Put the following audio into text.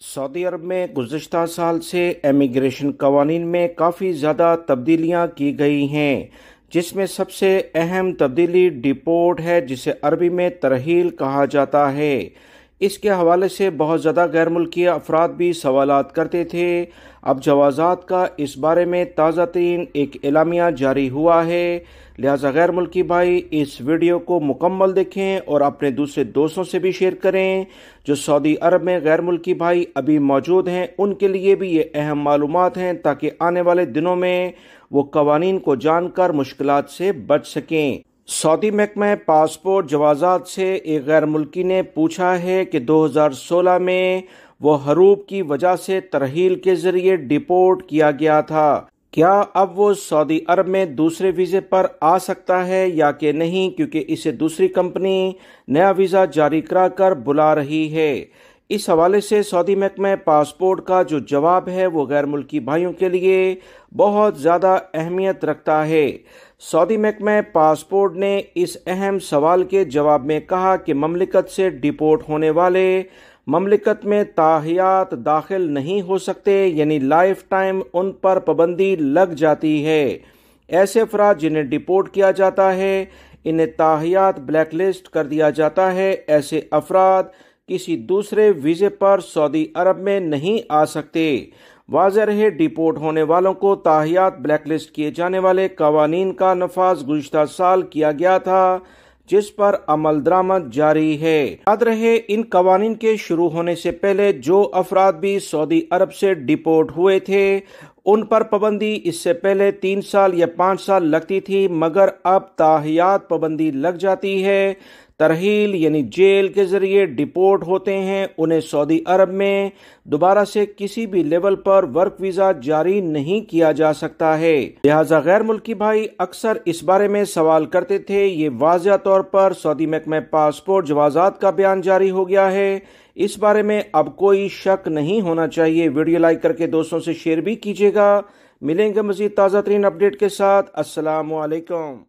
Saudi अरब में गुजशत साल से एमिग्रेशन कवानीन में काफ़ी ज़्यादा तब्दीलियां की गई हैं जिसमें सबसे अहम तब्दीली डिपोर्ट है जिसे अरबी में तरहील कहा जाता है इसके हवाले से बहुत ज़्यादा गैर मुल्की अफराद भी सवाल करते थे अब जवाजात का इस बारे में ताज़ा तरीन एक एलामिया जारी हुआ है लिहाजा गैर मुल्की भाई इस वीडियो को मुकम्मल देखें और अपने दूसरे दोस्तों से भी शेयर करें जो सऊदी अरब में गैर मुल्की भाई अभी मौजूद हैं उनके लिए भी ये अहम मालूम हैं ताकि आने वाले दिनों में वो कवानीन को जानकर मुश्किल से बच सकें सऊदी महकमे पासपोर्ट जवाजात से एक गैर मुल्की ने पूछा है कि 2016 में वो हरूब की वजह से तरहील के जरिए डिपोर्ट किया गया था क्या अब वो सऊदी अरब में दूसरे वीज़े पर आ सकता है या कि नहीं क्योंकि इसे दूसरी कंपनी नया वीज़ा जारी कराकर बुला रही है इस हवाले से सऊदी महकमे पासपोर्ट का जो जवाब है वो गैर मुल्की भाइयों के लिए बहुत ज़्यादा अहमियत रखता है सऊदी महकमे पासपोर्ट ने इस अहम सवाल के जवाब में कहा कि ममलिकत से डिपोर्ट होने वाले ममलिकत में ताहियात दाखिल नहीं हो सकते यानी लाइफ टाइम उन पर पाबंदी लग जाती है ऐसे अफराद जिन्हें डिपोर्ट किया जाता है इन्हें ताहियात ब्लैक लिस्ट कर दिया जाता है ऐसे अफराद किसी दूसरे वीजे पर सऊदी अरब में नहीं आ सकते वाज रहे डिपोर्ट होने वालों को ताहियात ब्लैकलिस्ट किए जाने वाले कवानीन का नफाज गुजत साल किया गया था जिस पर अमल दरामद जारी है याद रहे इन कवानीन के शुरू होने से पहले जो अफराद भी सऊदी अरब से डिपोर्ट हुए थे उन पर पाबंदी इससे पहले तीन साल या पाँच साल लगती थी मगर अब ताहियात पाबंदी लग जाती है तरहील यानी जेल के ज़रिए डिपोर्ट होते हैं उन्हें सऊदी अरब में दोबारा से किसी भी लेवल पर वर्क वीज़ा जारी नहीं किया जा सकता है लिहाजा गैर मुल्की भाई अक्सर इस बारे में सवाल करते थे ये वाजिया तौर पर सऊदी महकमे पासपोर्ट जवाजात का बयान जारी हो गया है इस बारे में अब कोई शक नहीं होना चाहिए वीडियो लाइक करके दोस्तों से शेयर भी कीजिएगा मिलेंगे मजीद ताज़ा तरीन अपडेट के साथ असलकम